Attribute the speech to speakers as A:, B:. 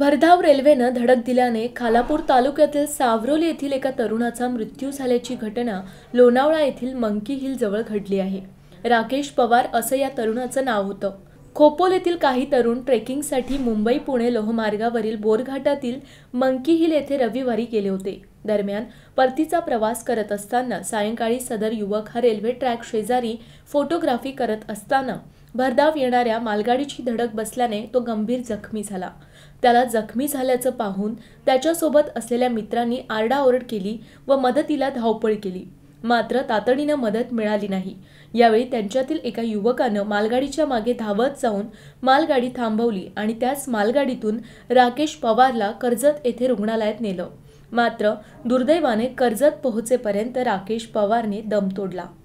A: भरधाव रेल्वेनं धडक दिल्याने खालापूर तालुक्यातील सावरोल येथील एका तरुणाचा मृत्यू झाल्याची घटना लोणावळा येथील मंकी हिल जवळ घडली आहे राकेश पवार असं या तरुणाचं नाव होतं खोपोल येथील काही तरुण ट्रेकिंगसाठी मुंबई पुणे लोहमार्गावरील बोरघाटातील मंकी हिल येथे रविवारी गेले होते दरम्यान परतीचा प्रवास करत असताना सायंकाळी सदर युवक हा रेल्वे ट्रॅक शेजारी फोटोग्राफी करत असताना भरधाव येणाऱ्या मालगाडीची धडक बसल्याने तो गंभीर जखमी झाला त्याला जखमी झाल्याचं पाहून त्याच्यासोबत असलेल्या मित्रांनी आरडाओरड केली व मदतीला धावपळ केली मात्र तातडीनं मदत मिळाली नाही यावेळी त्यांच्यातील एका युवकानं मालगाडीच्या मागे धावत जाऊन मालगाडी थांबवली आणि त्याच मालगाडीतून राकेश पवारला कर्जत येथे रुग्णालयात नेलं मात्र दुर्दैवाने कर्जत पोहोचेपर्यंत राकेश पवारने दम तोडला